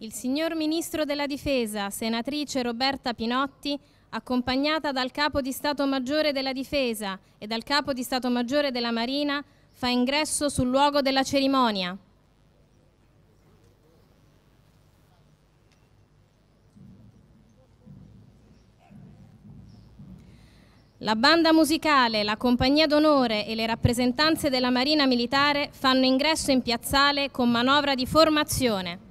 il signor Ministro della Difesa, senatrice Roberta Pinotti, accompagnata dal Capo di Stato Maggiore della Difesa e dal Capo di Stato Maggiore della Marina, fa ingresso sul luogo della cerimonia. La banda musicale, la compagnia d'onore e le rappresentanze della Marina Militare fanno ingresso in piazzale con manovra di formazione.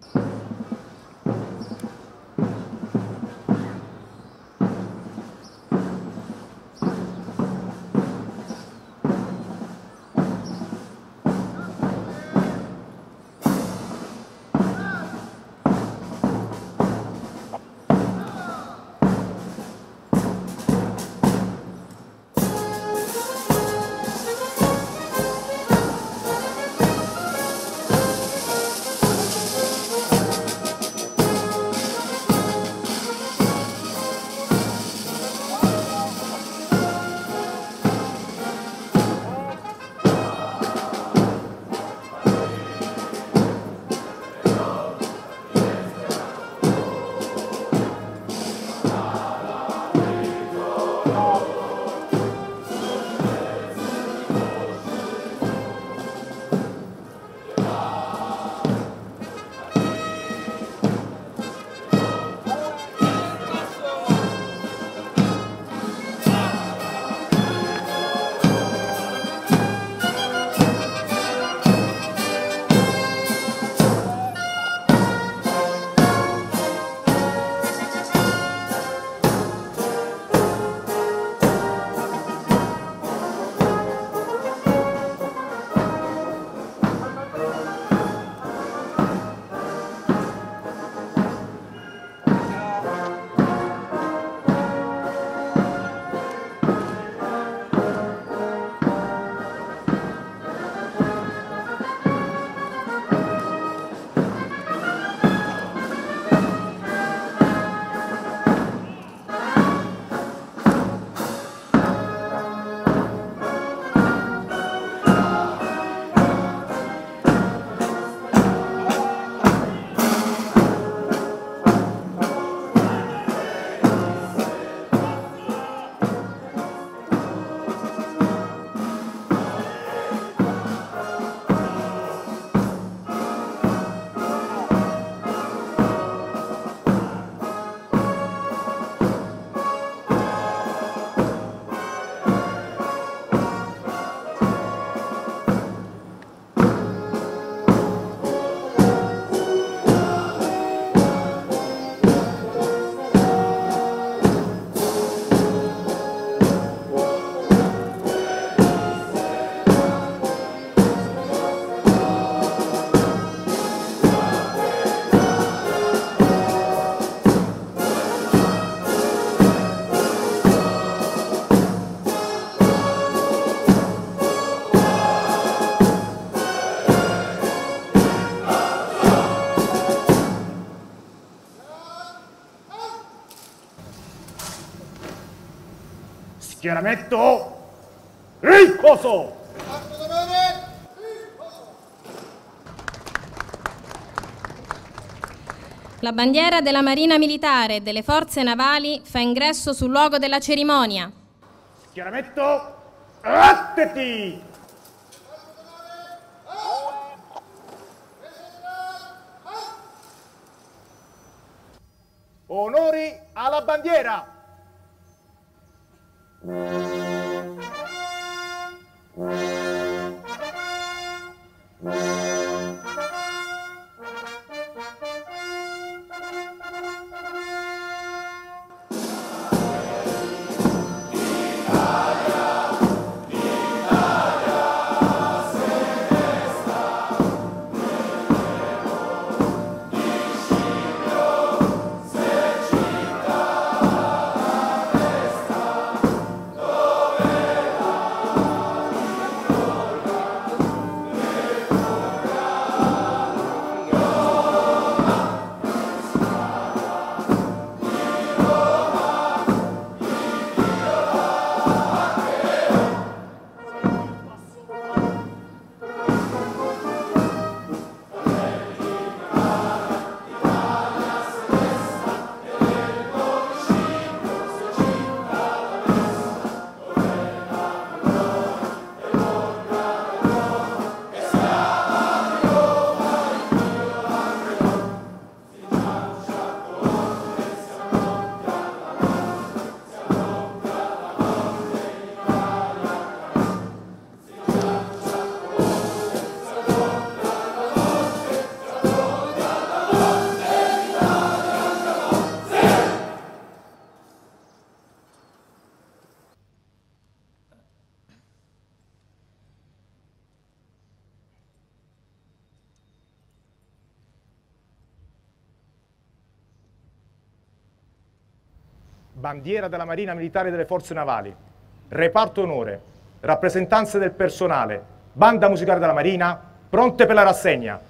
Schieramento riposo! La bandiera della Marina Militare e delle Forze Navali fa ingresso sul luogo della cerimonia. Schieramento attenti! Onori alla bandiera! Thank you. bandiera della Marina Militare delle Forze Navali, reparto onore, rappresentanze del personale, banda musicale della Marina, pronte per la rassegna.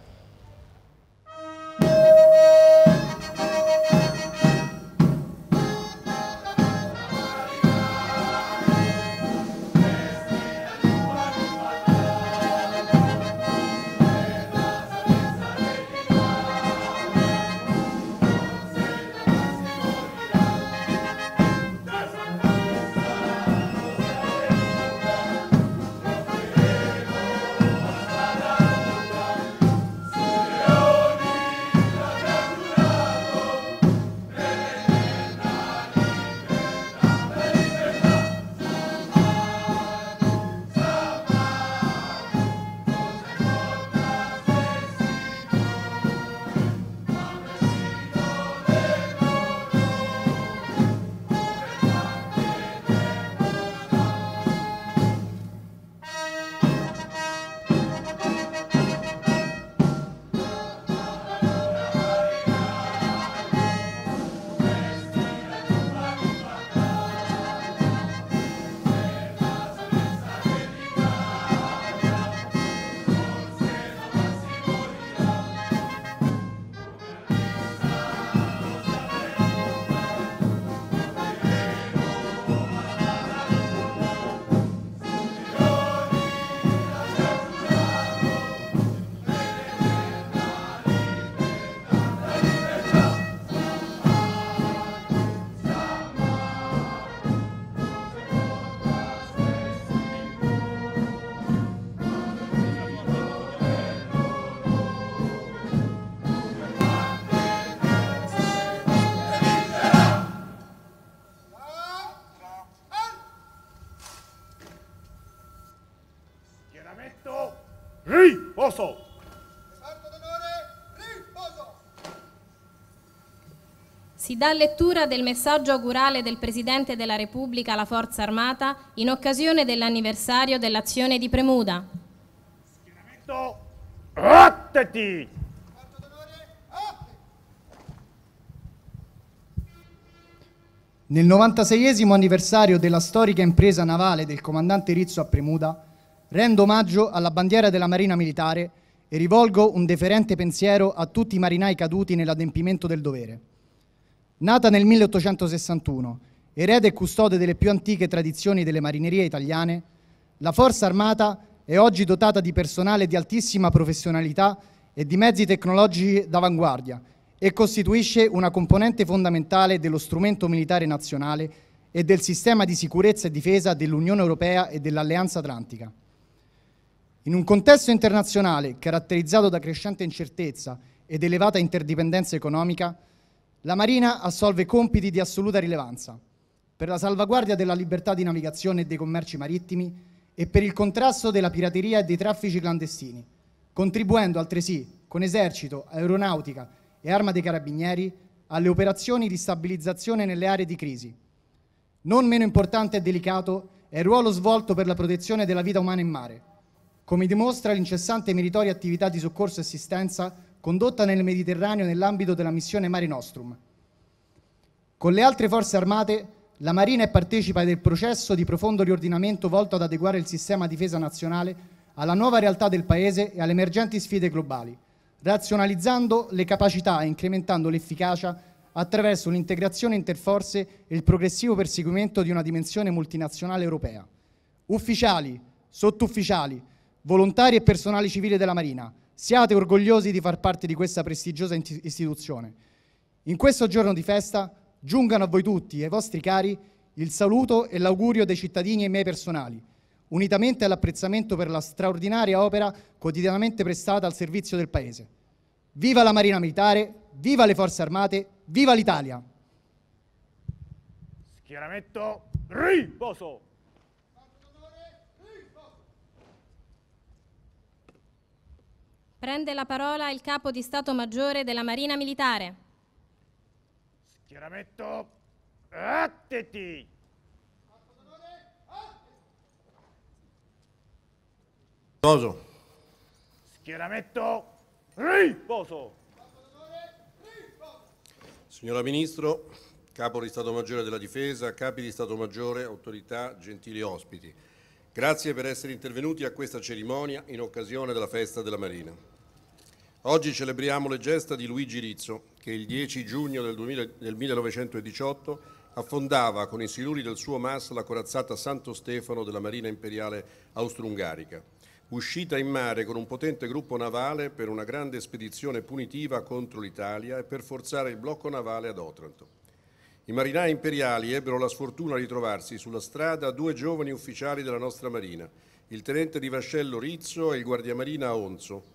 si dà lettura del messaggio augurale del Presidente della Repubblica alla Forza Armata in occasione dell'anniversario dell'azione di Premuda. Schieramento, rottati! Nel 96 anniversario della storica impresa navale del comandante Rizzo a Premuda, rendo omaggio alla bandiera della Marina Militare e rivolgo un deferente pensiero a tutti i marinai caduti nell'adempimento del dovere. Nata nel 1861, erede e custode delle più antiche tradizioni delle marinerie italiane, la Forza Armata è oggi dotata di personale di altissima professionalità e di mezzi tecnologici d'avanguardia e costituisce una componente fondamentale dello strumento militare nazionale e del sistema di sicurezza e difesa dell'Unione Europea e dell'Alleanza Atlantica. In un contesto internazionale caratterizzato da crescente incertezza ed elevata interdipendenza economica, la Marina assolve compiti di assoluta rilevanza per la salvaguardia della libertà di navigazione e dei commerci marittimi e per il contrasto della pirateria e dei traffici clandestini, contribuendo altresì con esercito, aeronautica e arma dei carabinieri alle operazioni di stabilizzazione nelle aree di crisi. Non meno importante e delicato è il ruolo svolto per la protezione della vita umana in mare, come dimostra l'incessante meritoria attività di soccorso e assistenza condotta nel Mediterraneo nell'ambito della missione Mare Nostrum. Con le altre forze armate, la Marina è partecipa del processo di profondo riordinamento volto ad adeguare il sistema difesa nazionale alla nuova realtà del Paese e alle emergenti sfide globali, razionalizzando le capacità e incrementando l'efficacia attraverso l'integrazione interforze e il progressivo perseguimento di una dimensione multinazionale europea. Ufficiali, sottufficiali, volontari e personale civile della Marina – Siate orgogliosi di far parte di questa prestigiosa istituzione. In questo giorno di festa giungano a voi tutti e ai vostri cari il saluto e l'augurio dei cittadini e miei personali, unitamente all'apprezzamento per la straordinaria opera quotidianamente prestata al servizio del Paese. Viva la Marina Militare, viva le Forze Armate, viva l'Italia! Schieramento riposo! Prende la parola il capo di Stato Maggiore della Marina Militare. Schieramento, attenti! Riposo. Schieramento, riposo! Signora Ministro, Capo di Stato Maggiore della Difesa, Capi di Stato Maggiore, Autorità, gentili ospiti, grazie per essere intervenuti a questa cerimonia in occasione della Festa della Marina. Oggi celebriamo le gesta di Luigi Rizzo, che il 10 giugno del, 2000, del 1918 affondava con i siluri del suo mas la corazzata Santo Stefano della Marina Imperiale Austro-Ungarica, uscita in mare con un potente gruppo navale per una grande spedizione punitiva contro l'Italia e per forzare il blocco navale ad Otranto. I marinai imperiali ebbero la sfortuna di trovarsi sulla strada due giovani ufficiali della nostra Marina, il tenente di vascello Rizzo e il guardiamarina Onzo,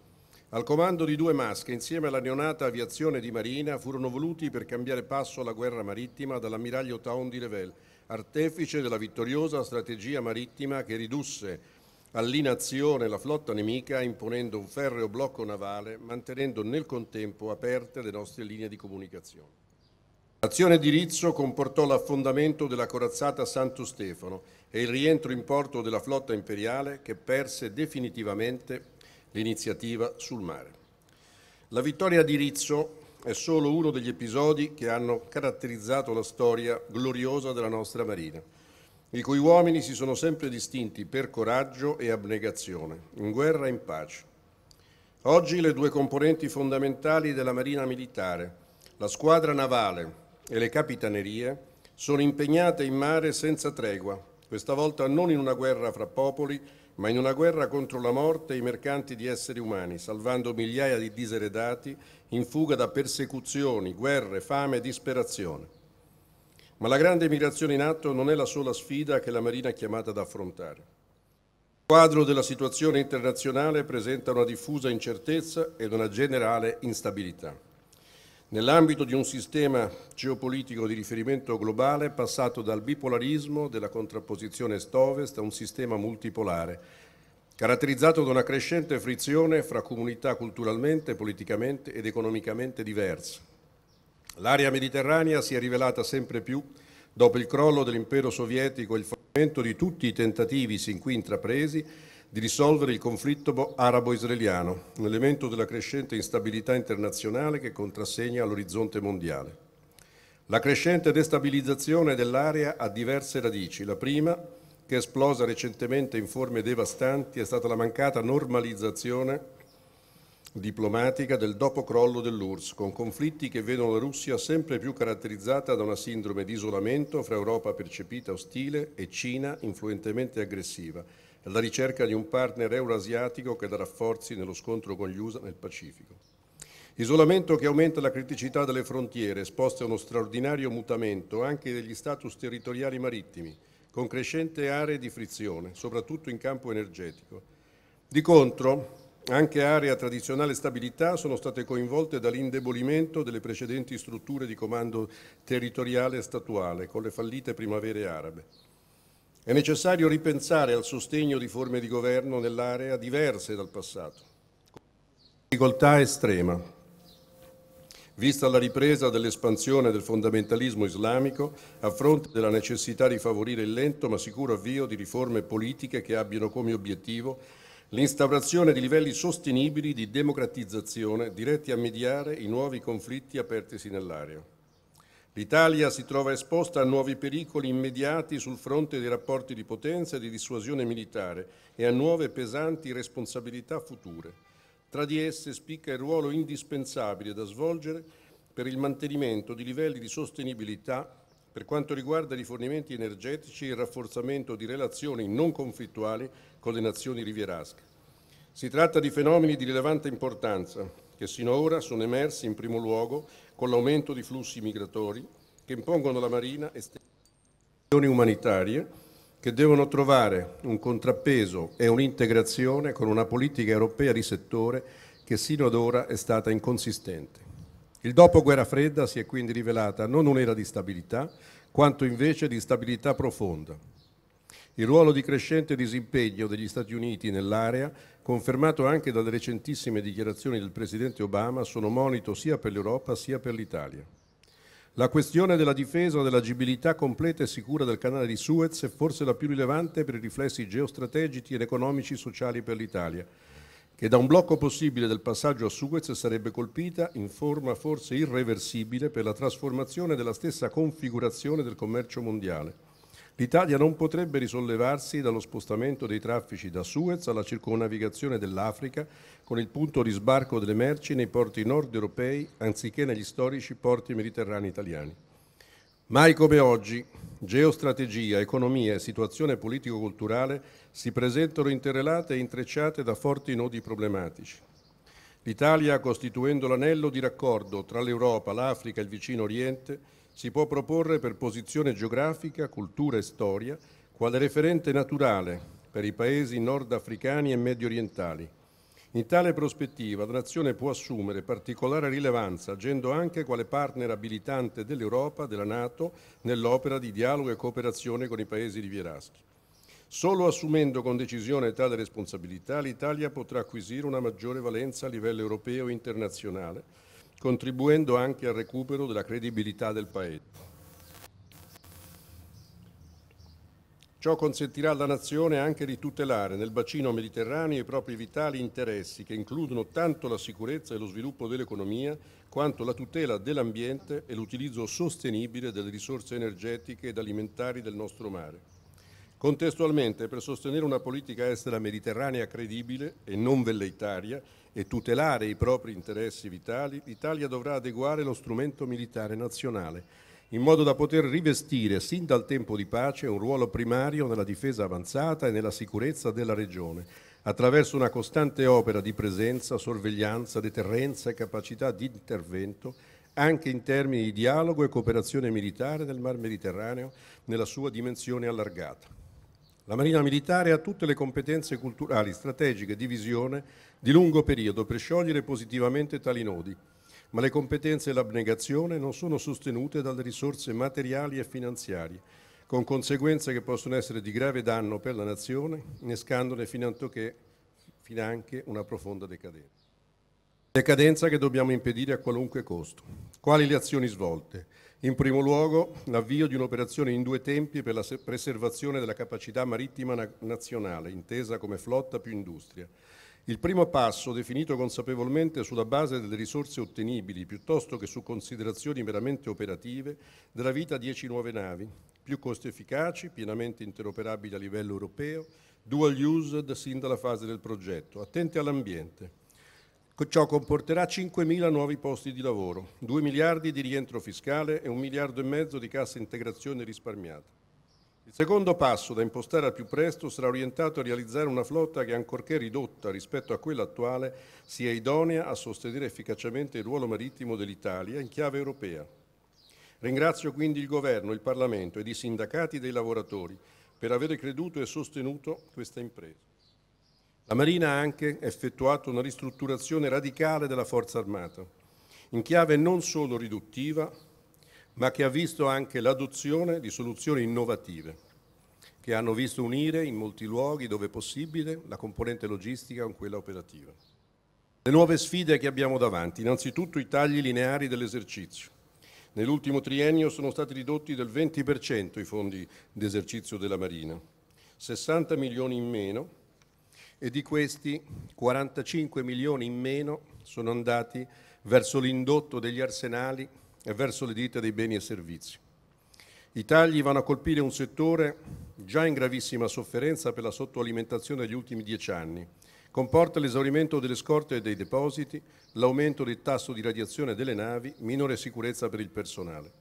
al comando di due masche, insieme alla neonata aviazione di Marina, furono voluti per cambiare passo alla guerra marittima dall'ammiraglio Taon di Revel, artefice della vittoriosa strategia marittima che ridusse all'inazione la flotta nemica imponendo un ferreo blocco navale, mantenendo nel contempo aperte le nostre linee di comunicazione. L'azione di Rizzo comportò l'affondamento della corazzata Santo Stefano e il rientro in porto della flotta imperiale che perse definitivamente l'iniziativa sul mare. La vittoria di Rizzo è solo uno degli episodi che hanno caratterizzato la storia gloriosa della nostra Marina, i cui uomini si sono sempre distinti per coraggio e abnegazione, in guerra e in pace. Oggi le due componenti fondamentali della Marina Militare, la squadra navale e le capitanerie, sono impegnate in mare senza tregua, questa volta non in una guerra fra popoli, ma in una guerra contro la morte e i mercanti di esseri umani, salvando migliaia di diseredati in fuga da persecuzioni, guerre, fame e disperazione. Ma la grande migrazione in atto non è la sola sfida che la Marina è chiamata ad affrontare. Il quadro della situazione internazionale presenta una diffusa incertezza ed una generale instabilità nell'ambito di un sistema geopolitico di riferimento globale passato dal bipolarismo della contrapposizione est-ovest a un sistema multipolare, caratterizzato da una crescente frizione fra comunità culturalmente, politicamente ed economicamente diverse. L'area mediterranea si è rivelata sempre più, dopo il crollo dell'impero sovietico e il fallimento di tutti i tentativi sin qui intrapresi, di risolvere il conflitto arabo-israeliano, un elemento della crescente instabilità internazionale che contrassegna l'orizzonte mondiale. La crescente destabilizzazione dell'area ha diverse radici. La prima, che è esplosa recentemente in forme devastanti, è stata la mancata normalizzazione diplomatica del dopo crollo dell'URSS, con conflitti che vedono la Russia sempre più caratterizzata da una sindrome di isolamento fra Europa percepita ostile e Cina influentemente aggressiva, alla ricerca di un partner euroasiatico che la rafforzi nello scontro con gli USA nel Pacifico. Isolamento che aumenta la criticità delle frontiere, esposte a uno straordinario mutamento anche degli status territoriali marittimi, con crescente aree di frizione, soprattutto in campo energetico. Di contro, anche aree a tradizionale stabilità sono state coinvolte dall'indebolimento delle precedenti strutture di comando territoriale e statuale, con le fallite primavere arabe. È necessario ripensare al sostegno di forme di governo nell'area diverse dal passato. Difficoltà estrema. Vista la ripresa dell'espansione del fondamentalismo islamico, a fronte della necessità di favorire il lento ma sicuro avvio di riforme politiche che abbiano come obiettivo l'instaurazione di livelli sostenibili di democratizzazione diretti a mediare i nuovi conflitti apertisi nell'area. L'Italia si trova esposta a nuovi pericoli immediati sul fronte dei rapporti di potenza e di dissuasione militare e a nuove pesanti responsabilità future. Tra di esse spicca il ruolo indispensabile da svolgere per il mantenimento di livelli di sostenibilità per quanto riguarda i rifornimenti energetici e il rafforzamento di relazioni non conflittuali con le nazioni rivierasche. Si tratta di fenomeni di rilevante importanza che sino ora sono emersi in primo luogo con l'aumento di flussi migratori che impongono alla Marina estensioni umanitarie che devono trovare un contrappeso e un'integrazione con una politica europea di settore che sino ad ora è stata inconsistente. Il dopoguerra fredda si è quindi rivelata non un'era di stabilità, quanto invece di stabilità profonda. Il ruolo di crescente disimpegno degli Stati Uniti nell'area confermato anche dalle recentissime dichiarazioni del Presidente Obama, sono monito sia per l'Europa sia per l'Italia. La questione della difesa dell'agibilità completa e sicura del canale di Suez è forse la più rilevante per i riflessi geostrategici ed economici e sociali per l'Italia, che da un blocco possibile del passaggio a Suez sarebbe colpita in forma forse irreversibile per la trasformazione della stessa configurazione del commercio mondiale L'Italia non potrebbe risollevarsi dallo spostamento dei traffici da Suez alla circunnavigazione dell'Africa con il punto di sbarco delle merci nei porti nord europei anziché negli storici porti mediterranei italiani. Mai come oggi, geostrategia, economia e situazione politico-culturale si presentano interrelate e intrecciate da forti nodi problematici. L'Italia, costituendo l'anello di raccordo tra l'Europa, l'Africa e il vicino Oriente, si può proporre per posizione geografica, cultura e storia quale referente naturale per i paesi nordafricani e medio orientali. In tale prospettiva la nazione può assumere particolare rilevanza, agendo anche quale partner abilitante dell'Europa, della Nato, nell'opera di dialogo e cooperazione con i paesi rivieraschi. Solo assumendo con decisione tale responsabilità l'Italia potrà acquisire una maggiore valenza a livello europeo e internazionale, contribuendo anche al recupero della credibilità del Paese. Ciò consentirà alla Nazione anche di tutelare nel bacino mediterraneo i propri vitali interessi che includono tanto la sicurezza e lo sviluppo dell'economia quanto la tutela dell'ambiente e l'utilizzo sostenibile delle risorse energetiche ed alimentari del nostro mare. Contestualmente, per sostenere una politica estera mediterranea credibile e non velleitaria e tutelare i propri interessi vitali, l'Italia dovrà adeguare lo strumento militare nazionale in modo da poter rivestire sin dal tempo di pace un ruolo primario nella difesa avanzata e nella sicurezza della regione, attraverso una costante opera di presenza, sorveglianza, deterrenza e capacità di intervento anche in termini di dialogo e cooperazione militare nel Mar Mediterraneo nella sua dimensione allargata. La Marina Militare ha tutte le competenze culturali, strategiche, di visione di lungo periodo per sciogliere positivamente tali nodi, ma le competenze e l'abnegazione non sono sostenute dalle risorse materiali e finanziarie, con conseguenze che possono essere di grave danno per la nazione, innescandone finanche, finanche una profonda decadenza. Decadenza che dobbiamo impedire a qualunque costo. Quali le azioni svolte? In primo luogo, l'avvio di un'operazione in due tempi per la preservazione della capacità marittima na nazionale, intesa come flotta più industria. Il primo passo, definito consapevolmente sulla base delle risorse ottenibili, piuttosto che su considerazioni meramente operative, della vita a dieci nuove navi, più costi efficaci, pienamente interoperabili a livello europeo, dual used sin dalla fase del progetto, attenti all'ambiente, Ciò comporterà 5.000 nuovi posti di lavoro, 2 miliardi di rientro fiscale e un miliardo e mezzo di cassa integrazione risparmiata. Il secondo passo da impostare al più presto sarà orientato a realizzare una flotta che, ancorché ridotta rispetto a quella attuale, sia idonea a sostenere efficacemente il ruolo marittimo dell'Italia in chiave europea. Ringrazio quindi il Governo, il Parlamento ed i sindacati dei lavoratori per aver creduto e sostenuto questa impresa. La Marina ha anche effettuato una ristrutturazione radicale della Forza Armata, in chiave non solo riduttiva, ma che ha visto anche l'adozione di soluzioni innovative, che hanno visto unire in molti luoghi, dove possibile, la componente logistica con quella operativa. Le nuove sfide che abbiamo davanti, innanzitutto i tagli lineari dell'esercizio. Nell'ultimo triennio sono stati ridotti del 20% i fondi d'esercizio della Marina, 60 milioni in meno e di questi 45 milioni in meno sono andati verso l'indotto degli arsenali e verso le ditte dei beni e servizi. I tagli vanno a colpire un settore già in gravissima sofferenza per la sottoalimentazione degli ultimi dieci anni. Comporta l'esaurimento delle scorte e dei depositi, l'aumento del tasso di radiazione delle navi, minore sicurezza per il personale.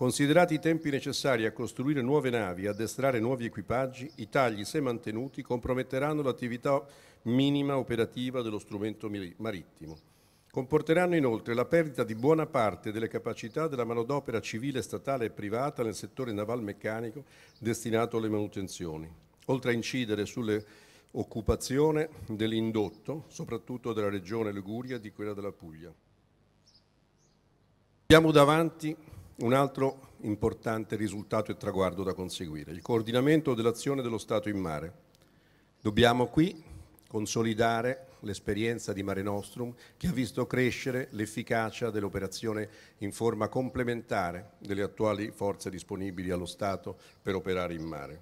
Considerati i tempi necessari a costruire nuove navi e addestrare nuovi equipaggi, i tagli, se mantenuti, comprometteranno l'attività minima operativa dello strumento marittimo. Comporteranno inoltre la perdita di buona parte delle capacità della manodopera civile statale e privata nel settore naval meccanico destinato alle manutenzioni, oltre a incidere sull'occupazione dell'indotto, soprattutto della regione Liguria e di quella della Puglia. Abbiamo davanti un altro importante risultato e traguardo da conseguire, il coordinamento dell'azione dello Stato in mare. Dobbiamo qui consolidare l'esperienza di Mare Nostrum che ha visto crescere l'efficacia dell'operazione in forma complementare delle attuali forze disponibili allo Stato per operare in mare.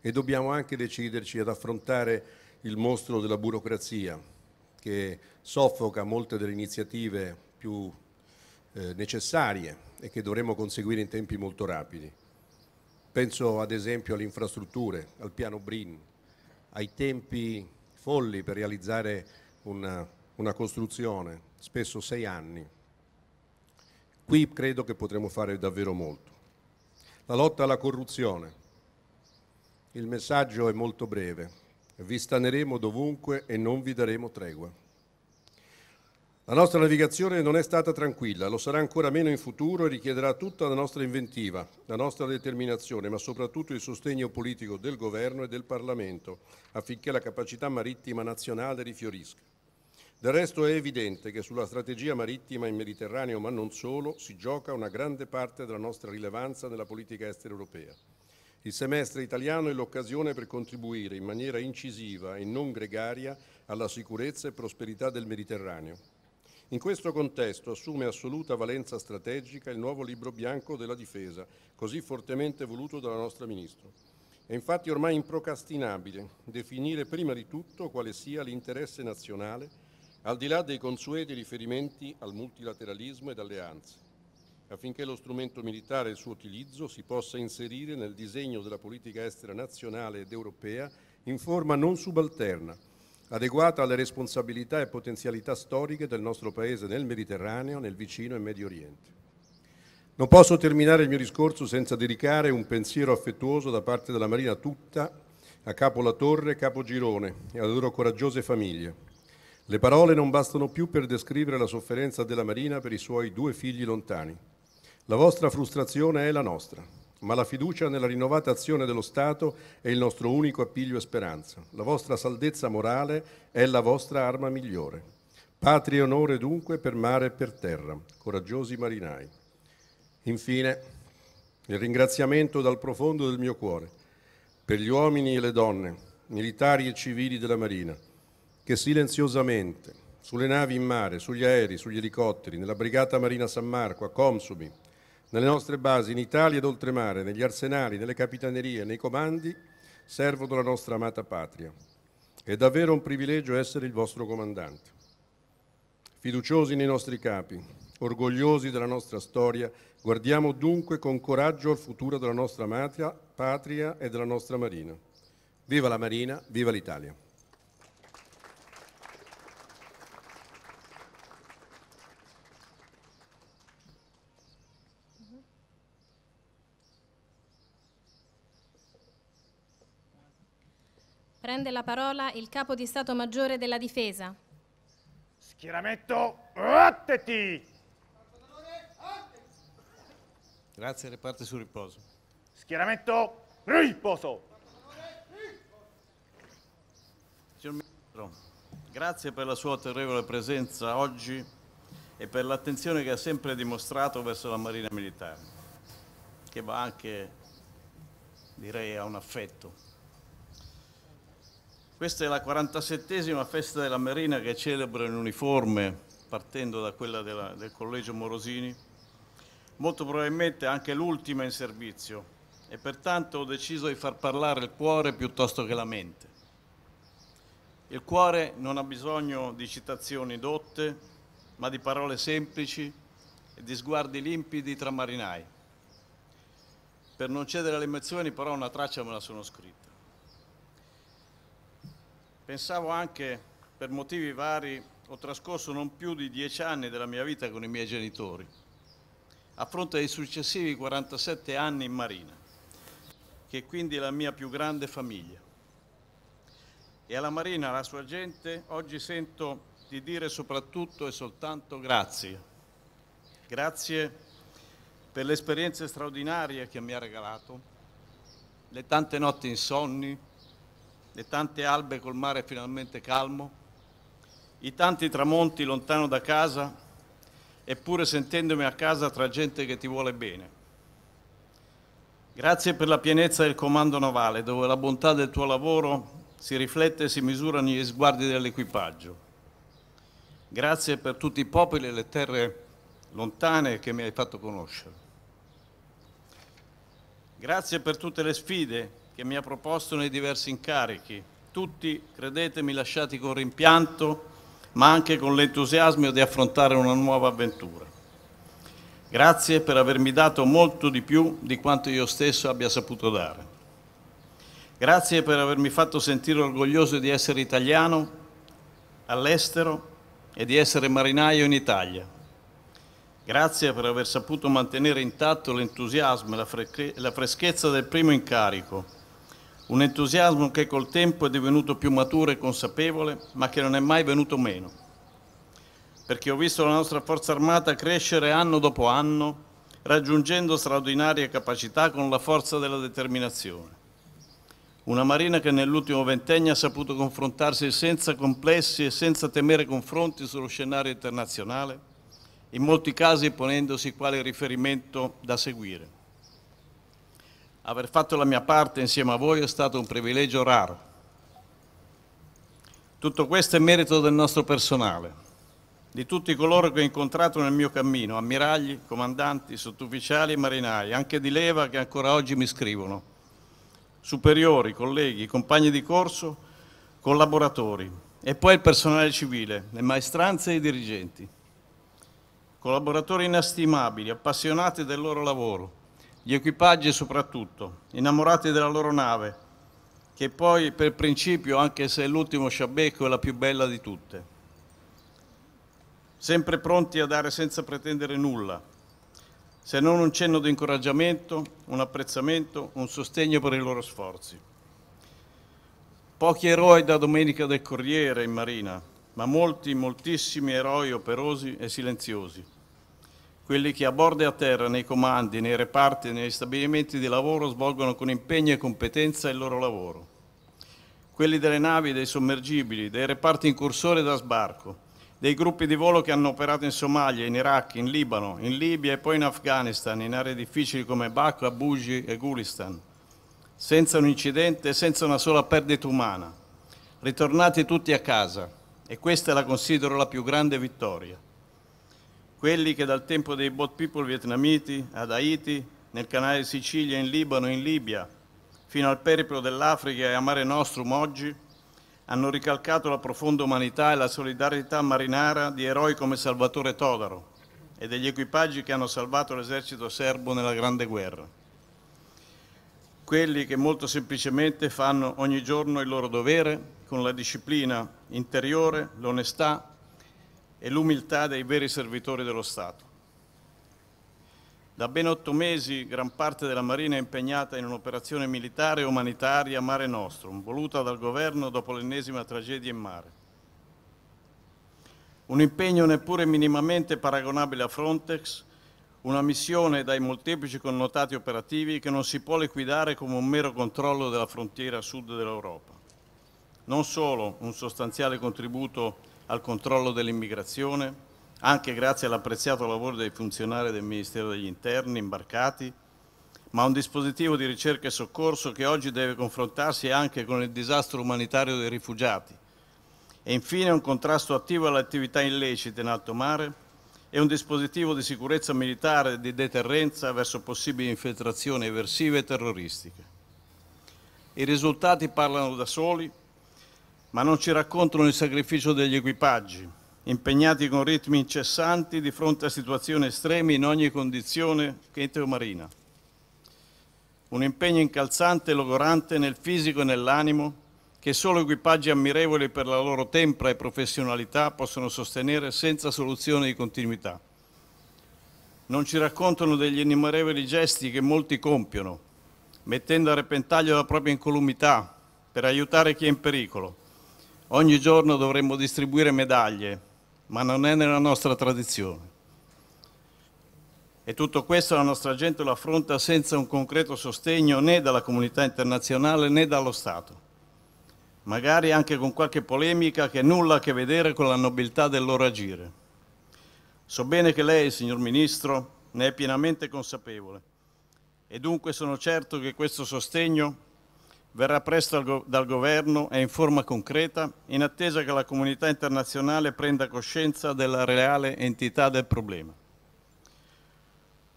E dobbiamo anche deciderci ad affrontare il mostro della burocrazia che soffoca molte delle iniziative più eh, necessarie e che dovremmo conseguire in tempi molto rapidi. Penso ad esempio alle infrastrutture, al piano BRIN, ai tempi folli per realizzare una, una costruzione, spesso sei anni. Qui credo che potremo fare davvero molto. La lotta alla corruzione. Il messaggio è molto breve. Vi staneremo dovunque e non vi daremo tregua. La nostra navigazione non è stata tranquilla, lo sarà ancora meno in futuro e richiederà tutta la nostra inventiva, la nostra determinazione, ma soprattutto il sostegno politico del Governo e del Parlamento affinché la capacità marittima nazionale rifiorisca. Del resto è evidente che sulla strategia marittima in Mediterraneo, ma non solo, si gioca una grande parte della nostra rilevanza nella politica estera europea. Il semestre italiano è l'occasione per contribuire in maniera incisiva e non gregaria alla sicurezza e prosperità del Mediterraneo in questo contesto assume assoluta valenza strategica il nuovo libro bianco della difesa, così fortemente voluto dalla nostra Ministro. È infatti ormai improcrastinabile definire prima di tutto quale sia l'interesse nazionale, al di là dei consueti riferimenti al multilateralismo ed alleanze, affinché lo strumento militare e il suo utilizzo si possa inserire nel disegno della politica estera nazionale ed europea in forma non subalterna, adeguata alle responsabilità e potenzialità storiche del nostro Paese nel Mediterraneo, nel vicino e Medio Oriente. Non posso terminare il mio discorso senza dedicare un pensiero affettuoso da parte della Marina tutta a Capo La Torre Capo Girone e alle loro coraggiose famiglie. Le parole non bastano più per descrivere la sofferenza della Marina per i suoi due figli lontani. La vostra frustrazione è la nostra ma la fiducia nella rinnovata azione dello Stato è il nostro unico appiglio e speranza. La vostra saldezza morale è la vostra arma migliore. Patria e onore dunque per mare e per terra, coraggiosi marinai. Infine, il ringraziamento dal profondo del mio cuore per gli uomini e le donne, militari e civili della Marina, che silenziosamente, sulle navi in mare, sugli aerei, sugli elicotteri, nella Brigata Marina San Marco, a Consumi, nelle nostre basi in Italia ed oltremare, negli arsenali, nelle capitanerie, nei comandi, servono la nostra amata patria. È davvero un privilegio essere il vostro comandante. Fiduciosi nei nostri capi, orgogliosi della nostra storia, guardiamo dunque con coraggio al futuro della nostra patria e della nostra Marina. Viva la Marina, viva l'Italia! prende la parola il capo di Stato Maggiore della Difesa. Schieramento, atteti! Grazie, reparte sul riposo. Schieramento, riposo! Signor Ministro, grazie per la sua terribile presenza oggi e per l'attenzione che ha sempre dimostrato verso la Marina Militare, che va anche, direi, a un affetto questa è la 47esima festa della Marina che celebro in uniforme, partendo da quella della, del Collegio Morosini, molto probabilmente anche l'ultima in servizio e pertanto ho deciso di far parlare il cuore piuttosto che la mente. Il cuore non ha bisogno di citazioni dotte, ma di parole semplici e di sguardi limpidi tra marinai. Per non cedere alle emozioni però una traccia me la sono scritta. Pensavo anche, per motivi vari, ho trascorso non più di dieci anni della mia vita con i miei genitori, a fronte dei successivi 47 anni in Marina, che è quindi la mia più grande famiglia. E alla Marina, alla sua gente, oggi sento di dire soprattutto e soltanto grazie. Grazie per le esperienze straordinarie che mi ha regalato, le tante notti insonni, le tante albe col mare finalmente calmo, i tanti tramonti lontano da casa, eppure sentendomi a casa tra gente che ti vuole bene. Grazie per la pienezza del comando navale, dove la bontà del tuo lavoro si riflette e si misura negli sguardi dell'equipaggio. Grazie per tutti i popoli e le terre lontane che mi hai fatto conoscere. Grazie per tutte le sfide che mi ha proposto nei diversi incarichi, tutti, credetemi, lasciati con rimpianto, ma anche con l'entusiasmo di affrontare una nuova avventura. Grazie per avermi dato molto di più di quanto io stesso abbia saputo dare. Grazie per avermi fatto sentire orgoglioso di essere italiano all'estero e di essere marinaio in Italia. Grazie per aver saputo mantenere intatto l'entusiasmo e la, freschezza del primo incarico un entusiasmo che col tempo è divenuto più maturo e consapevole, ma che non è mai venuto meno, perché ho visto la nostra forza armata crescere anno dopo anno, raggiungendo straordinarie capacità con la forza della determinazione. Una marina che nell'ultimo ventennio ha saputo confrontarsi senza complessi e senza temere confronti sullo scenario internazionale, in molti casi ponendosi quale riferimento da seguire Aver fatto la mia parte insieme a voi è stato un privilegio raro. Tutto questo è merito del nostro personale, di tutti coloro che ho incontrato nel mio cammino, ammiragli, comandanti, sottufficiali e marinai, anche di leva che ancora oggi mi scrivono, superiori, colleghi, compagni di corso, collaboratori e poi il personale civile, le maestranze e i dirigenti. Collaboratori inestimabili, appassionati del loro lavoro, gli equipaggi soprattutto, innamorati della loro nave, che poi per principio, anche se è l'ultimo sciabecco, è la più bella di tutte. Sempre pronti a dare senza pretendere nulla, se non un cenno di incoraggiamento, un apprezzamento, un sostegno per i loro sforzi. Pochi eroi da Domenica del Corriere in Marina, ma molti, moltissimi eroi operosi e silenziosi quelli che a bordo e a terra, nei comandi, nei reparti, negli stabilimenti di lavoro svolgono con impegno e competenza il loro lavoro, quelli delle navi, dei sommergibili, dei reparti incursori da sbarco, dei gruppi di volo che hanno operato in Somalia, in Iraq, in Libano, in Libia e poi in Afghanistan, in aree difficili come Baku, Abuji e Gulistan, senza un incidente e senza una sola perdita umana, ritornati tutti a casa e questa la considero la più grande vittoria quelli che dal tempo dei boat people vietnamiti ad Haiti, nel canale di Sicilia, in Libano, in Libia, fino al periplo dell'Africa e a Mare Nostrum oggi, hanno ricalcato la profonda umanità e la solidarietà marinara di eroi come Salvatore Todaro e degli equipaggi che hanno salvato l'esercito serbo nella Grande Guerra. Quelli che molto semplicemente fanno ogni giorno il loro dovere con la disciplina interiore, l'onestà, e l'umiltà dei veri servitori dello Stato. Da ben otto mesi gran parte della Marina è impegnata in un'operazione militare e umanitaria Mare Nostrum, voluta dal governo dopo l'ennesima tragedia in mare. Un impegno neppure minimamente paragonabile a Frontex, una missione dai molteplici connotati operativi che non si può liquidare come un mero controllo della frontiera sud dell'Europa. Non solo un sostanziale contributo al controllo dell'immigrazione, anche grazie all'apprezzato lavoro dei funzionari del Ministero degli Interni imbarcati, ma un dispositivo di ricerca e soccorso che oggi deve confrontarsi anche con il disastro umanitario dei rifugiati. E infine un contrasto attivo alle attività illecite in alto mare e un dispositivo di sicurezza militare e di deterrenza verso possibili infiltrazioni eversive e terroristiche. I risultati parlano da soli ma non ci raccontano il sacrificio degli equipaggi, impegnati con ritmi incessanti di fronte a situazioni estreme in ogni condizione che marina. Un impegno incalzante e logorante nel fisico e nell'animo che solo equipaggi ammirevoli per la loro tempra e professionalità possono sostenere senza soluzione di continuità. Non ci raccontano degli innumerevoli gesti che molti compiono, mettendo a repentaglio la propria incolumità per aiutare chi è in pericolo, Ogni giorno dovremmo distribuire medaglie, ma non è nella nostra tradizione. E tutto questo la nostra gente lo affronta senza un concreto sostegno né dalla comunità internazionale né dallo Stato, magari anche con qualche polemica che nulla a che vedere con la nobiltà del loro agire. So bene che lei, signor Ministro, ne è pienamente consapevole e dunque sono certo che questo sostegno verrà presto dal governo e in forma concreta, in attesa che la comunità internazionale prenda coscienza della reale entità del problema.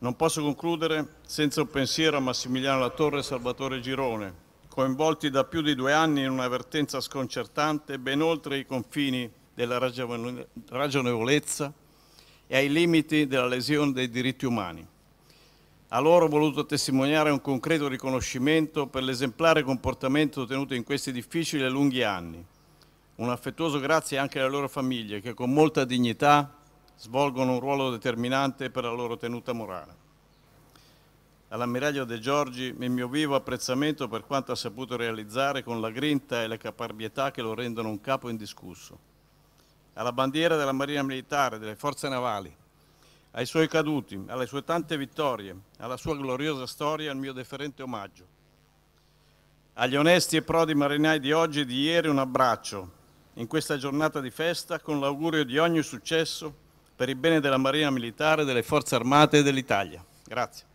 Non posso concludere senza un pensiero a Massimiliano Latorre e Salvatore Girone, coinvolti da più di due anni in una vertenza sconcertante ben oltre i confini della ragionevolezza e ai limiti della lesione dei diritti umani. A loro ho voluto testimoniare un concreto riconoscimento per l'esemplare comportamento tenuto in questi difficili e lunghi anni. Un affettuoso grazie anche alle loro famiglie che con molta dignità svolgono un ruolo determinante per la loro tenuta morale. All'ammiraglio De Giorgi il mio vivo apprezzamento per quanto ha saputo realizzare con la grinta e le caparbietà che lo rendono un capo indiscusso. Alla bandiera della Marina Militare, delle Forze Navali, ai suoi caduti, alle sue tante vittorie, alla sua gloriosa storia, il mio deferente omaggio. Agli onesti e prodi marinai di oggi e di ieri un abbraccio, in questa giornata di festa, con l'augurio di ogni successo per il bene della Marina Militare, delle Forze Armate e dell'Italia. Grazie.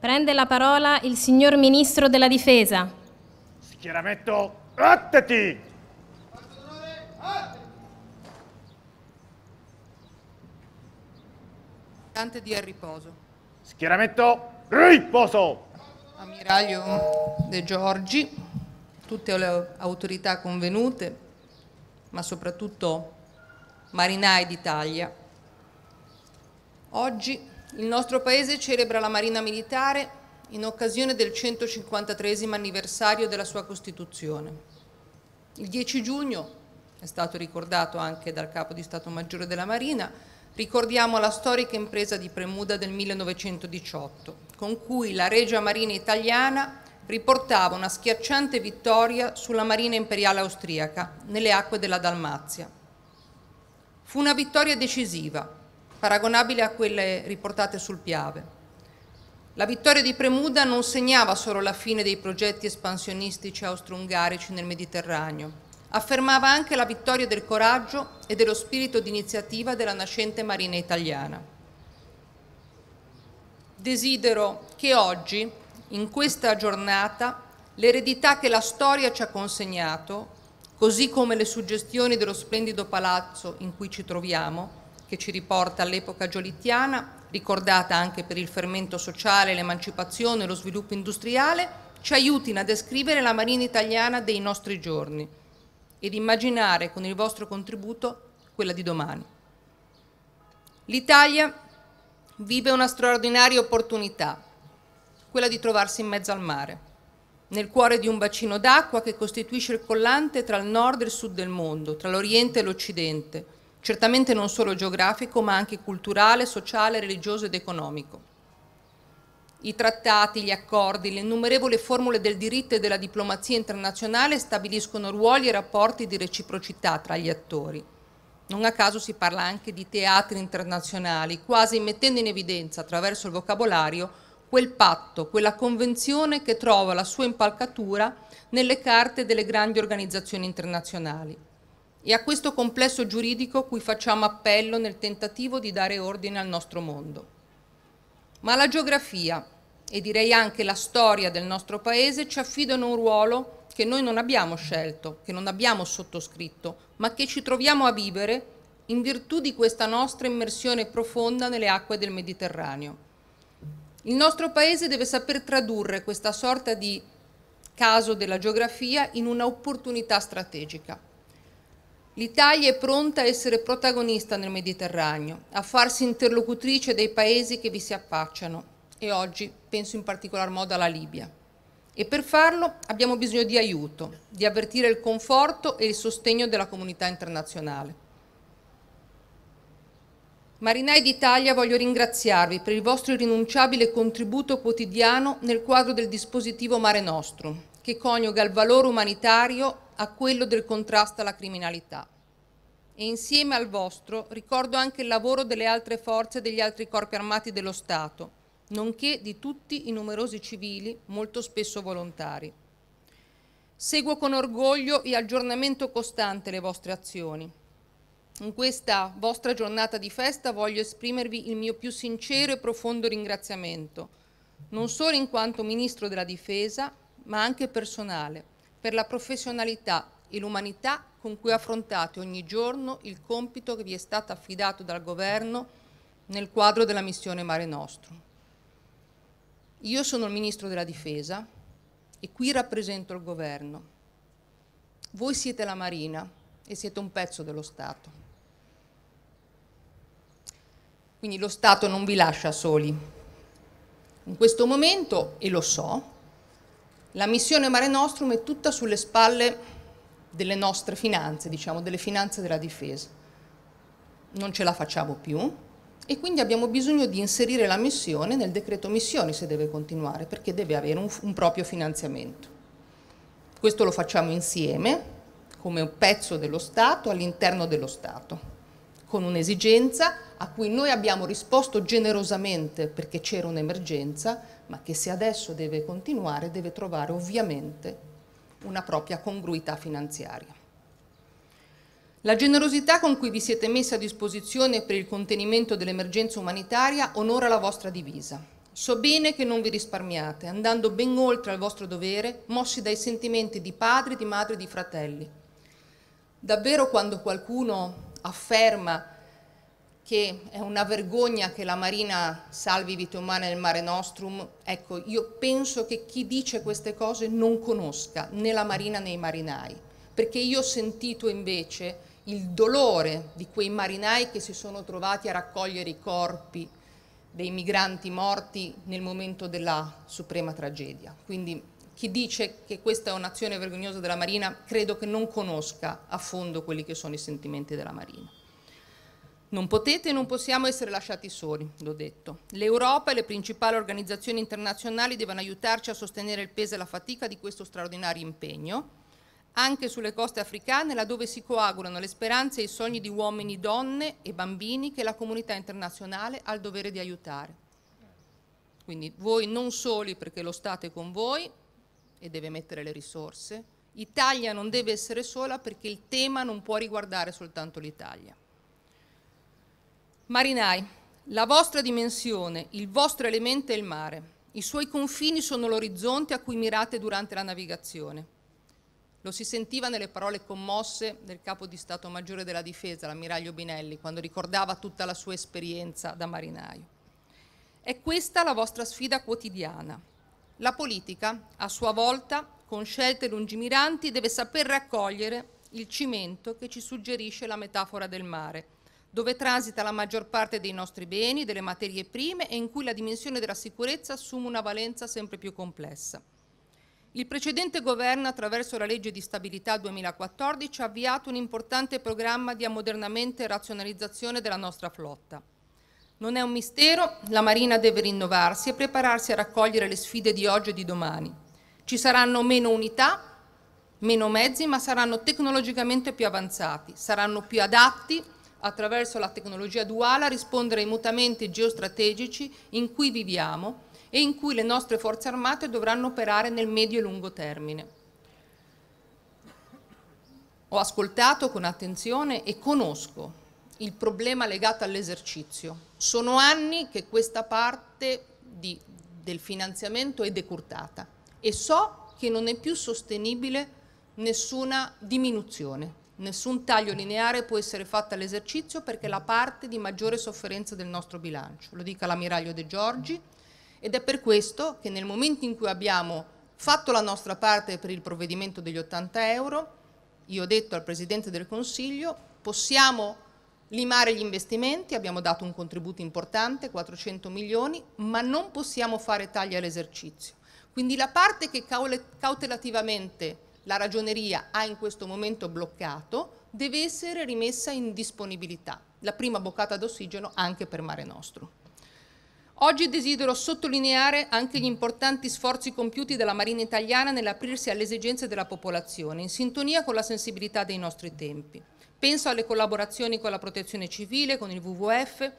Prende la parola il signor Ministro della Difesa. Schieramento, atteti! Comandante di a riposo. Schieramento, riposo! Ammiraglio De Giorgi, tutte le autorità convenute, ma soprattutto marinai d'Italia. Oggi il nostro Paese celebra la Marina Militare in occasione del 153 anniversario della sua Costituzione. Il 10 giugno, è stato ricordato anche dal Capo di Stato Maggiore della Marina, ricordiamo la storica impresa di Premuda del 1918, con cui la Regia Marina italiana riportava una schiacciante vittoria sulla Marina imperiale austriaca nelle acque della Dalmazia. Fu una vittoria decisiva paragonabile a quelle riportate sul Piave. La vittoria di Premuda non segnava solo la fine dei progetti espansionistici austro-ungarici nel Mediterraneo, affermava anche la vittoria del coraggio e dello spirito d'iniziativa della nascente marina italiana. Desidero che oggi, in questa giornata, l'eredità che la storia ci ha consegnato, così come le suggestioni dello splendido palazzo in cui ci troviamo, che ci riporta all'epoca giolittiana, ricordata anche per il fermento sociale, l'emancipazione e lo sviluppo industriale, ci aiutino a descrivere la marina italiana dei nostri giorni ed immaginare con il vostro contributo quella di domani. L'Italia vive una straordinaria opportunità, quella di trovarsi in mezzo al mare, nel cuore di un bacino d'acqua che costituisce il collante tra il nord e il sud del mondo, tra l'Oriente e l'Occidente, certamente non solo geografico ma anche culturale, sociale, religioso ed economico. I trattati, gli accordi, le innumerevoli formule del diritto e della diplomazia internazionale stabiliscono ruoli e rapporti di reciprocità tra gli attori. Non a caso si parla anche di teatri internazionali, quasi mettendo in evidenza attraverso il vocabolario quel patto, quella convenzione che trova la sua impalcatura nelle carte delle grandi organizzazioni internazionali. E a questo complesso giuridico cui facciamo appello nel tentativo di dare ordine al nostro mondo. Ma la geografia e direi anche la storia del nostro Paese ci affidano un ruolo che noi non abbiamo scelto, che non abbiamo sottoscritto, ma che ci troviamo a vivere in virtù di questa nostra immersione profonda nelle acque del Mediterraneo. Il nostro Paese deve saper tradurre questa sorta di caso della geografia in un'opportunità strategica L'Italia è pronta a essere protagonista nel Mediterraneo, a farsi interlocutrice dei paesi che vi si affacciano e oggi penso in particolar modo alla Libia. E per farlo abbiamo bisogno di aiuto, di avvertire il conforto e il sostegno della comunità internazionale. Marinai d'Italia voglio ringraziarvi per il vostro irrinunciabile contributo quotidiano nel quadro del dispositivo Mare Nostrum, che coniuga il valore umanitario a quello del contrasto alla criminalità. E insieme al vostro ricordo anche il lavoro delle altre forze e degli altri corpi armati dello Stato, nonché di tutti i numerosi civili, molto spesso volontari. Seguo con orgoglio e aggiornamento costante le vostre azioni. In questa vostra giornata di festa voglio esprimervi il mio più sincero e profondo ringraziamento, non solo in quanto Ministro della Difesa, ma anche personale, per la professionalità e l'umanità con cui affrontate ogni giorno il compito che vi è stato affidato dal Governo nel quadro della missione Mare Nostrum. Io sono il Ministro della Difesa e qui rappresento il Governo. Voi siete la Marina e siete un pezzo dello Stato. Quindi lo Stato non vi lascia soli. In questo momento, e lo so, la missione Mare Nostrum è tutta sulle spalle delle nostre finanze, diciamo, delle finanze della difesa. Non ce la facciamo più e quindi abbiamo bisogno di inserire la missione nel decreto missioni se deve continuare, perché deve avere un, un proprio finanziamento. Questo lo facciamo insieme, come un pezzo dello Stato all'interno dello Stato, con un'esigenza a cui noi abbiamo risposto generosamente perché c'era un'emergenza, ma che se adesso deve continuare deve trovare ovviamente una propria congruità finanziaria. La generosità con cui vi siete messi a disposizione per il contenimento dell'emergenza umanitaria onora la vostra divisa. So bene che non vi risparmiate, andando ben oltre al vostro dovere, mossi dai sentimenti di padri, di madri, di fratelli. Davvero quando qualcuno afferma che è una vergogna che la Marina salvi vite umane nel Mare Nostrum, ecco, io penso che chi dice queste cose non conosca né la Marina né i marinai, perché io ho sentito invece il dolore di quei marinai che si sono trovati a raccogliere i corpi dei migranti morti nel momento della suprema tragedia. Quindi chi dice che questa è un'azione vergognosa della Marina credo che non conosca a fondo quelli che sono i sentimenti della Marina. Non potete e non possiamo essere lasciati soli, l'ho detto. L'Europa e le principali organizzazioni internazionali devono aiutarci a sostenere il peso e la fatica di questo straordinario impegno, anche sulle coste africane, laddove si coagulano le speranze e i sogni di uomini, donne e bambini che la comunità internazionale ha il dovere di aiutare. Quindi voi non soli perché lo Stato è con voi e deve mettere le risorse, Italia non deve essere sola perché il tema non può riguardare soltanto l'Italia. Marinai, la vostra dimensione, il vostro elemento è il mare. I suoi confini sono l'orizzonte a cui mirate durante la navigazione. Lo si sentiva nelle parole commosse del capo di Stato Maggiore della Difesa, l'ammiraglio Binelli, quando ricordava tutta la sua esperienza da marinaio. È questa la vostra sfida quotidiana. La politica, a sua volta, con scelte lungimiranti, deve saper raccogliere il cimento che ci suggerisce la metafora del mare dove transita la maggior parte dei nostri beni, delle materie prime e in cui la dimensione della sicurezza assume una valenza sempre più complessa. Il precedente governo, attraverso la legge di stabilità 2014, ha avviato un importante programma di ammodernamento e razionalizzazione della nostra flotta. Non è un mistero, la Marina deve rinnovarsi e prepararsi a raccogliere le sfide di oggi e di domani. Ci saranno meno unità, meno mezzi, ma saranno tecnologicamente più avanzati, saranno più adatti attraverso la tecnologia duale a rispondere ai mutamenti geostrategici in cui viviamo e in cui le nostre forze armate dovranno operare nel medio e lungo termine. Ho ascoltato con attenzione e conosco il problema legato all'esercizio. Sono anni che questa parte di, del finanziamento è decurtata e so che non è più sostenibile nessuna diminuzione. Nessun taglio lineare può essere fatto all'esercizio perché è la parte di maggiore sofferenza del nostro bilancio, lo dica l'ammiraglio De Giorgi, ed è per questo che nel momento in cui abbiamo fatto la nostra parte per il provvedimento degli 80 euro, io ho detto al Presidente del Consiglio, possiamo limare gli investimenti, abbiamo dato un contributo importante, 400 milioni, ma non possiamo fare tagli all'esercizio. Quindi la parte che cautelativamente la ragioneria ha in questo momento bloccato, deve essere rimessa in disponibilità, la prima boccata d'ossigeno anche per Mare Nostro. Oggi desidero sottolineare anche gli importanti sforzi compiuti dalla Marina italiana nell'aprirsi alle esigenze della popolazione, in sintonia con la sensibilità dei nostri tempi. Penso alle collaborazioni con la Protezione Civile, con il WWF,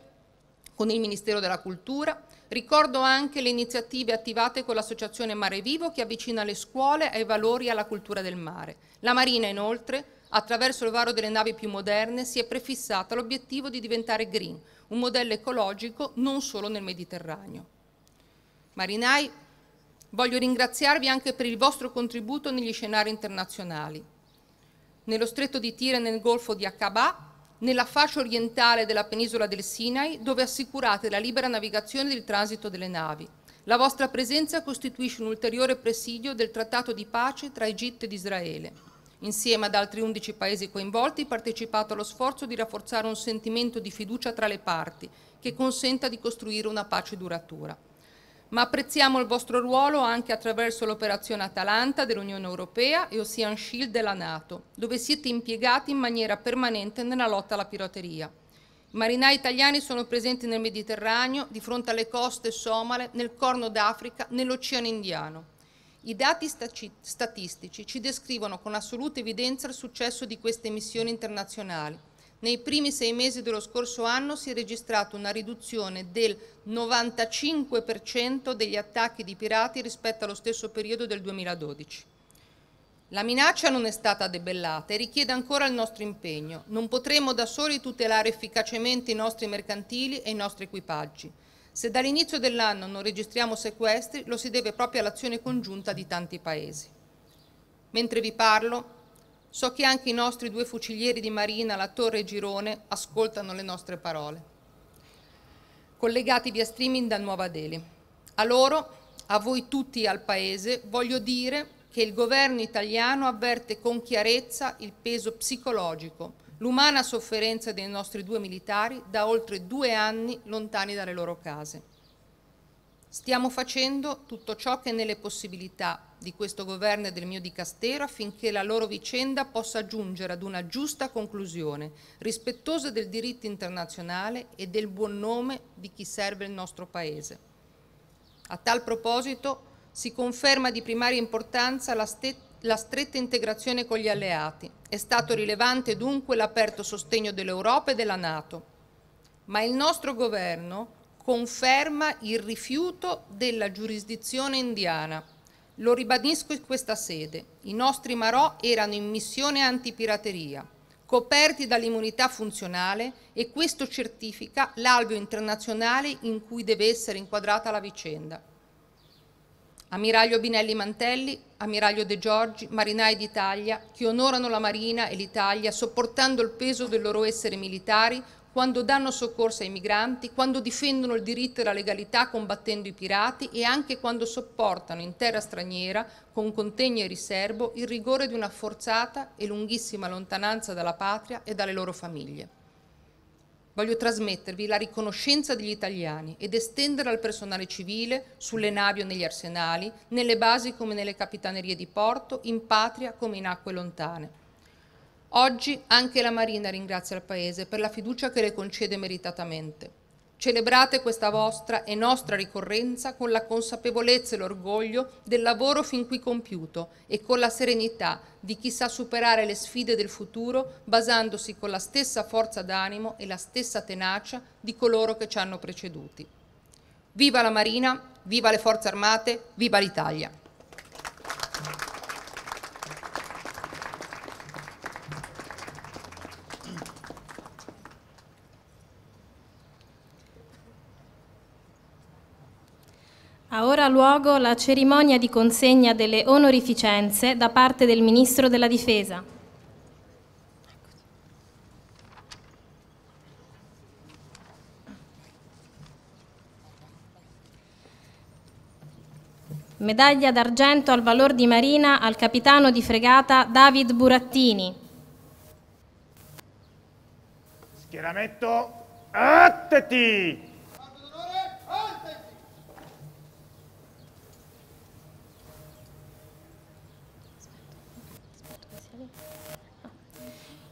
con il Ministero della Cultura. Ricordo anche le iniziative attivate con l'Associazione Mare Vivo che avvicina le scuole ai valori e alla cultura del mare. La Marina inoltre, attraverso il varo delle navi più moderne, si è prefissata l'obiettivo di diventare green, un modello ecologico non solo nel Mediterraneo. Marinai, voglio ringraziarvi anche per il vostro contributo negli scenari internazionali. Nello stretto di Tire e nel golfo di Aqaba nella fascia orientale della penisola del Sinai dove assicurate la libera navigazione e il transito delle navi. La vostra presenza costituisce un ulteriore presidio del trattato di pace tra Egitto ed Israele. Insieme ad altri 11 paesi coinvolti partecipate allo sforzo di rafforzare un sentimento di fiducia tra le parti che consenta di costruire una pace duratura ma apprezziamo il vostro ruolo anche attraverso l'operazione Atalanta dell'Unione Europea e Ocean Shield della Nato, dove siete impiegati in maniera permanente nella lotta alla pirateria. I marinai italiani sono presenti nel Mediterraneo, di fronte alle coste somale, nel Corno d'Africa, nell'Oceano Indiano. I dati statistici ci descrivono con assoluta evidenza il successo di queste missioni internazionali, nei primi sei mesi dello scorso anno si è registrata una riduzione del 95% degli attacchi di pirati rispetto allo stesso periodo del 2012. La minaccia non è stata debellata e richiede ancora il nostro impegno. Non potremo da soli tutelare efficacemente i nostri mercantili e i nostri equipaggi. Se dall'inizio dell'anno non registriamo sequestri, lo si deve proprio all'azione congiunta di tanti Paesi. Mentre vi parlo, So che anche i nostri due fucilieri di Marina, la Torre e Girone, ascoltano le nostre parole. Collegati via streaming da Nuova Delhi. A loro, a voi tutti e al Paese, voglio dire che il governo italiano avverte con chiarezza il peso psicologico, l'umana sofferenza dei nostri due militari da oltre due anni lontani dalle loro case. Stiamo facendo tutto ciò che è nelle possibilità di questo governo e del mio dicastero affinché la loro vicenda possa giungere ad una giusta conclusione, rispettosa del diritto internazionale e del buon nome di chi serve il nostro Paese. A tal proposito si conferma di primaria importanza la, la stretta integrazione con gli alleati. È stato rilevante dunque l'aperto sostegno dell'Europa e della Nato. Ma il nostro governo conferma il rifiuto della giurisdizione indiana. Lo ribadisco in questa sede, i nostri Marò erano in missione antipirateria, coperti dall'immunità funzionale e questo certifica l'alveo internazionale in cui deve essere inquadrata la vicenda. Ammiraglio Binelli Mantelli, ammiraglio De Giorgi, marinai d'Italia che onorano la Marina e l'Italia sopportando il peso del loro essere militari quando danno soccorso ai migranti, quando difendono il diritto e la legalità combattendo i pirati e anche quando sopportano in terra straniera, con contegno e riservo, il rigore di una forzata e lunghissima lontananza dalla patria e dalle loro famiglie. Voglio trasmettervi la riconoscenza degli italiani ed estendere al personale civile, sulle navi o negli arsenali, nelle basi come nelle capitanerie di porto, in patria come in acque lontane. Oggi anche la Marina ringrazia il Paese per la fiducia che le concede meritatamente. Celebrate questa vostra e nostra ricorrenza con la consapevolezza e l'orgoglio del lavoro fin qui compiuto e con la serenità di chi sa superare le sfide del futuro basandosi con la stessa forza d'animo e la stessa tenacia di coloro che ci hanno preceduti. Viva la Marina, viva le Forze Armate, viva l'Italia! luogo la cerimonia di consegna delle onorificenze da parte del Ministro della Difesa. Medaglia d'argento al valor di Marina al capitano di fregata David Burattini. Schieramento, attenti!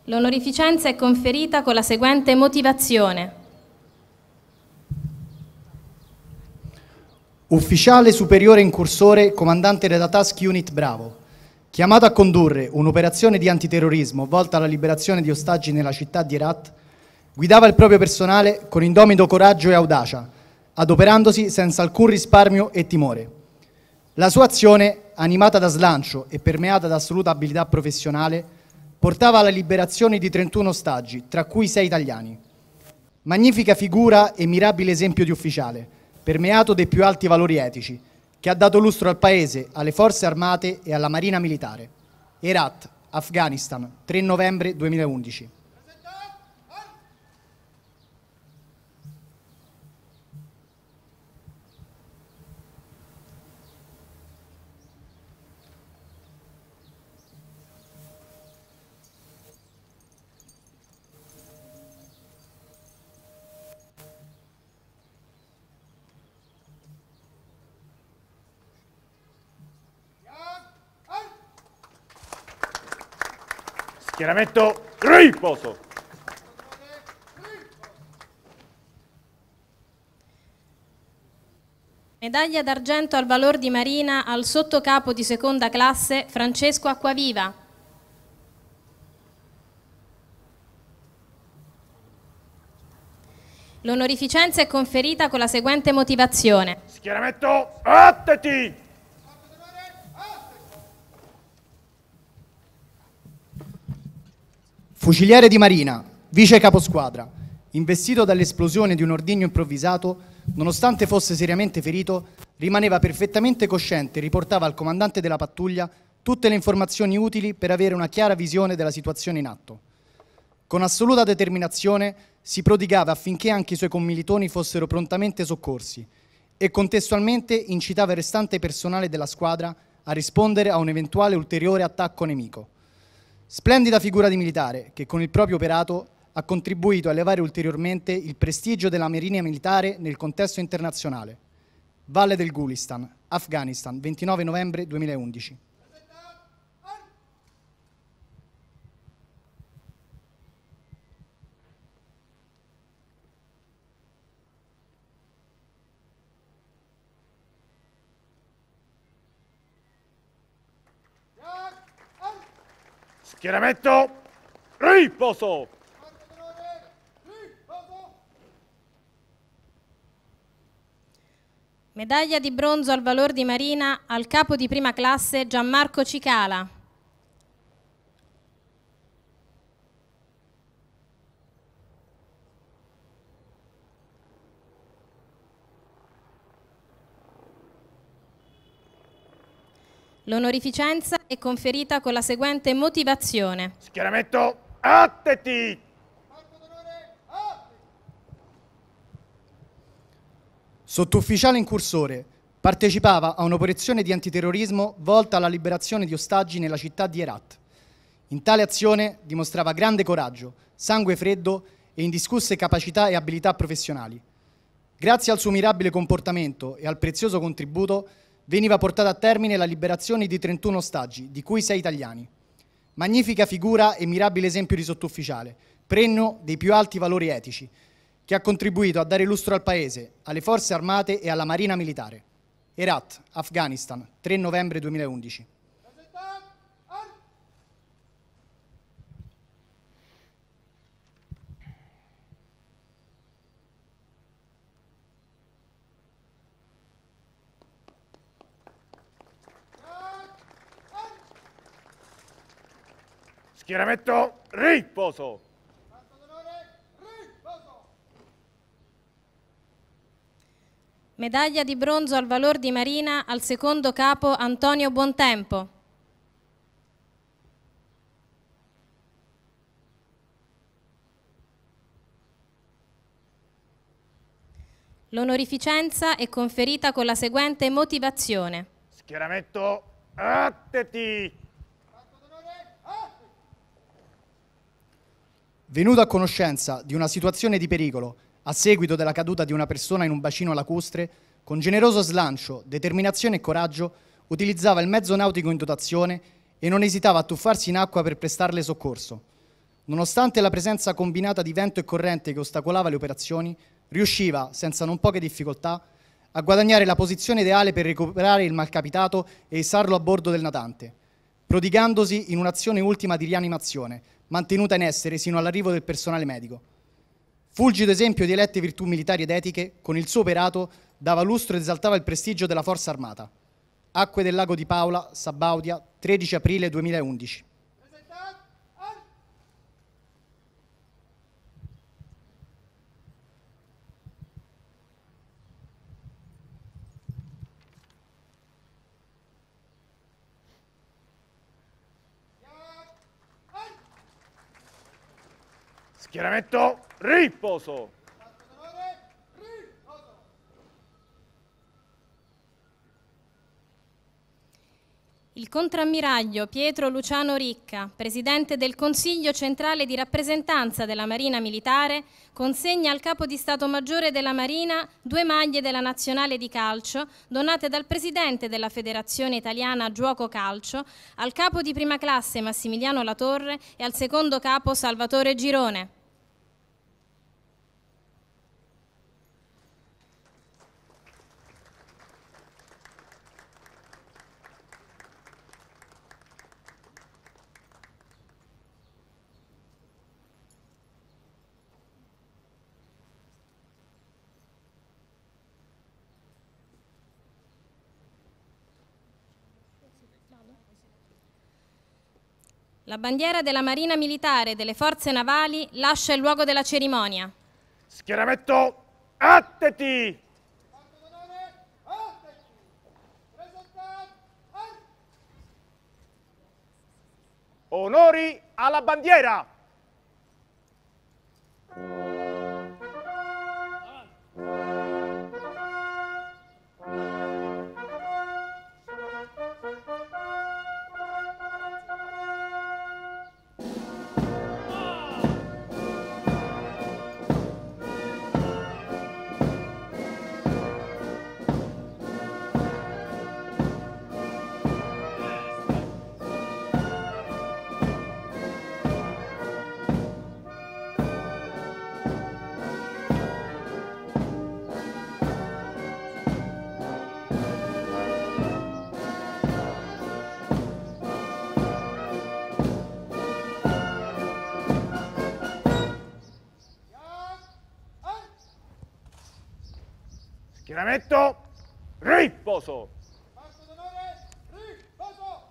L'onorificenza è conferita con la seguente motivazione. Ufficiale superiore in cursore, comandante della Task Unit Bravo. Chiamato a condurre un'operazione di antiterrorismo volta alla liberazione di ostaggi nella città di Herat, guidava il proprio personale con indomito coraggio e audacia, adoperandosi senza alcun risparmio e timore. La sua azione, animata da slancio e permeata da assoluta abilità professionale, portava alla liberazione di 31 ostaggi, tra cui 6 italiani. Magnifica figura e mirabile esempio di ufficiale, permeato dei più alti valori etici, che ha dato lustro al Paese, alle forze armate e alla Marina militare. Herat, Afghanistan, 3 novembre 2011. Schieramento riposo. Medaglia d'argento al valor di Marina al sottocapo di seconda classe Francesco Acquaviva. L'onorificenza è conferita con la seguente motivazione. Schieramento attenti! fuciliere di marina, vice caposquadra, investito dall'esplosione di un ordigno improvvisato, nonostante fosse seriamente ferito, rimaneva perfettamente cosciente e riportava al comandante della pattuglia tutte le informazioni utili per avere una chiara visione della situazione in atto. Con assoluta determinazione si prodigava affinché anche i suoi commilitoni fossero prontamente soccorsi e contestualmente incitava il restante personale della squadra a rispondere a un eventuale ulteriore attacco nemico. Splendida figura di militare che con il proprio operato ha contribuito a elevare ulteriormente il prestigio della Marina militare nel contesto internazionale. Valle del Gulistan, Afghanistan, 29 novembre 2011. Schieramento riposo. Medaglia di bronzo al valor di Marina al capo di prima classe Gianmarco Cicala. L'onorificenza è conferita con la seguente motivazione. Schieramento atteti! Sottufficiale incursore, partecipava a un'operazione di antiterrorismo volta alla liberazione di ostaggi nella città di Herat. In tale azione dimostrava grande coraggio, sangue freddo e indiscusse capacità e abilità professionali. Grazie al suo mirabile comportamento e al prezioso contributo veniva portata a termine la liberazione di 31 ostaggi, di cui 6 italiani. Magnifica figura e mirabile esempio di sottufficiale, prenno dei più alti valori etici, che ha contribuito a dare lustro al Paese, alle forze armate e alla marina militare. Herat, Afghanistan, 3 novembre 2011. Schieramento riposo. Medaglia di bronzo al valor di Marina al secondo capo Antonio Buontempo. L'onorificenza è conferita con la seguente motivazione. Schieramento attenti! Venuto a conoscenza di una situazione di pericolo a seguito della caduta di una persona in un bacino lacustre, con generoso slancio, determinazione e coraggio, utilizzava il mezzo nautico in dotazione e non esitava a tuffarsi in acqua per prestarle soccorso. Nonostante la presenza combinata di vento e corrente che ostacolava le operazioni, riusciva, senza non poche difficoltà, a guadagnare la posizione ideale per recuperare il malcapitato e isarlo a bordo del natante, prodigandosi in un'azione ultima di rianimazione, mantenuta in essere sino all'arrivo del personale medico. Fulgido esempio di elette virtù militari ed etiche, con il suo operato dava lustro ed esaltava il prestigio della Forza Armata. Acque del lago di Paola, Sabaudia, 13 aprile 2011. Schieramento riposo. Il contrammiraglio Pietro Luciano Ricca, presidente del Consiglio centrale di rappresentanza della Marina Militare, consegna al capo di Stato Maggiore della Marina due maglie della nazionale di calcio donate dal presidente della Federazione Italiana Gioco Calcio, al capo di prima classe Massimiliano Latorre e al secondo capo Salvatore Girone. La bandiera della Marina Militare e delle Forze Navali lascia il luogo della cerimonia. Schieramento, atteti! Onori alla bandiera! Allenamento, riposo. Passo d'onore, riposo.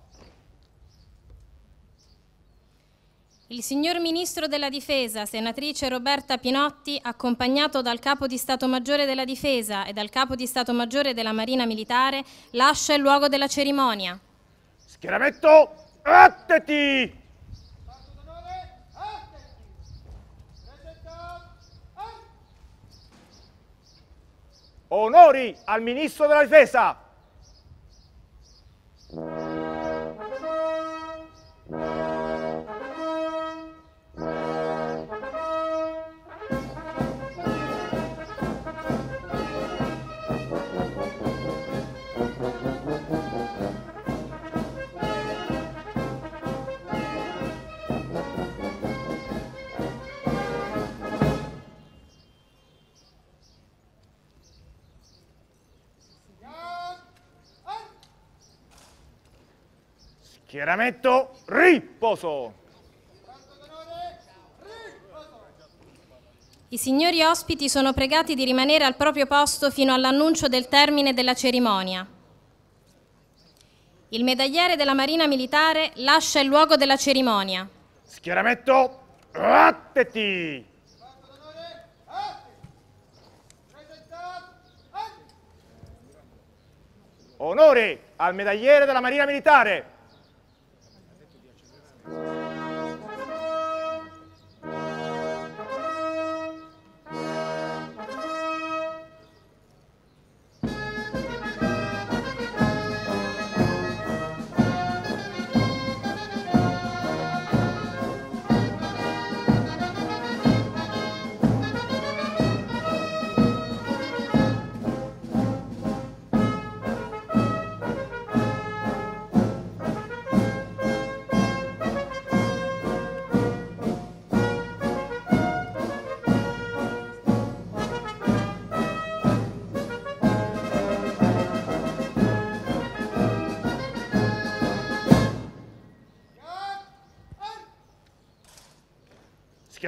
Il signor Ministro della Difesa, senatrice Roberta Pinotti, accompagnato dal Capo di Stato Maggiore della Difesa e dal Capo di Stato Maggiore della Marina Militare, lascia il luogo della cerimonia. Schieramento, attenti! Onori al Ministro della Difesa! Schieramento, riposo! I signori ospiti sono pregati di rimanere al proprio posto fino all'annuncio del termine della cerimonia. Il medagliere della Marina Militare lascia il luogo della cerimonia. Schieramento, attenti! Onore al medagliere della Marina Militare! Thank you.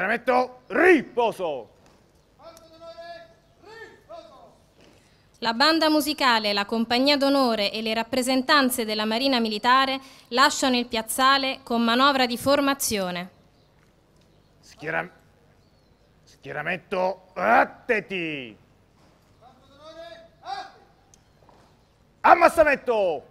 Schieramento riposo. La banda musicale, la compagnia d'onore e le rappresentanze della Marina Militare lasciano il piazzale con manovra di formazione. Schiera... Schieramento atteti. Ammassamento.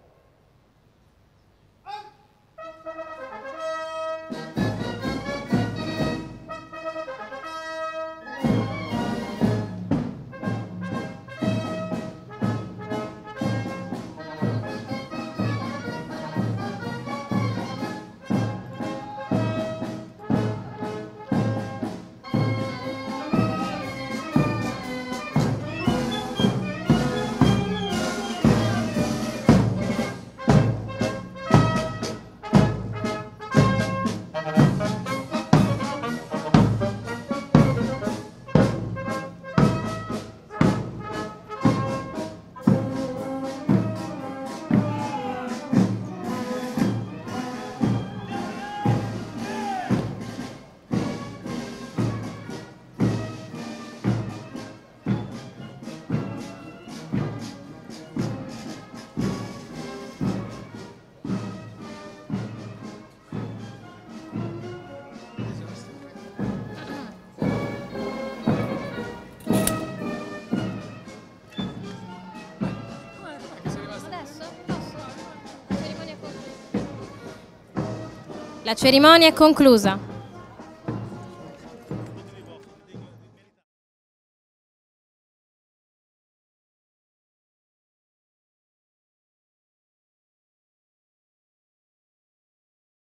La cerimonia è conclusa.